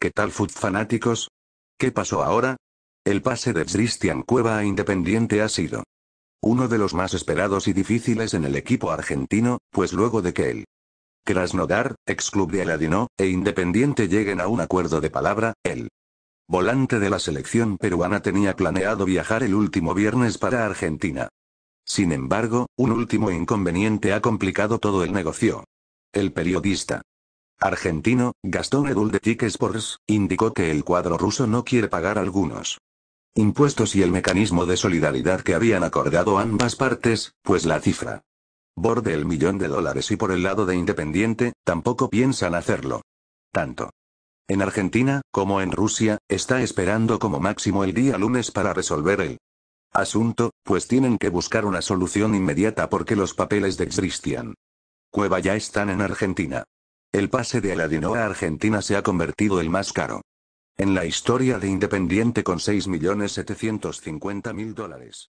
¿Qué tal Food fanáticos? ¿Qué pasó ahora? El pase de Cristian Cueva a Independiente ha sido uno de los más esperados y difíciles en el equipo argentino, pues luego de que el Krasnodar, ex club de Aladino, e Independiente lleguen a un acuerdo de palabra, el volante de la selección peruana tenía planeado viajar el último viernes para Argentina. Sin embargo, un último inconveniente ha complicado todo el negocio. El periodista argentino, Gastón Edul de Tic indicó que el cuadro ruso no quiere pagar algunos impuestos y el mecanismo de solidaridad que habían acordado ambas partes, pues la cifra borde el millón de dólares y por el lado de Independiente, tampoco piensan hacerlo. Tanto. En Argentina, como en Rusia, está esperando como máximo el día lunes para resolver el asunto, pues tienen que buscar una solución inmediata porque los papeles de Christian Cueva ya están en Argentina. El pase de Aladino a Argentina se ha convertido el más caro. En la historia de Independiente con 6.750.000 dólares.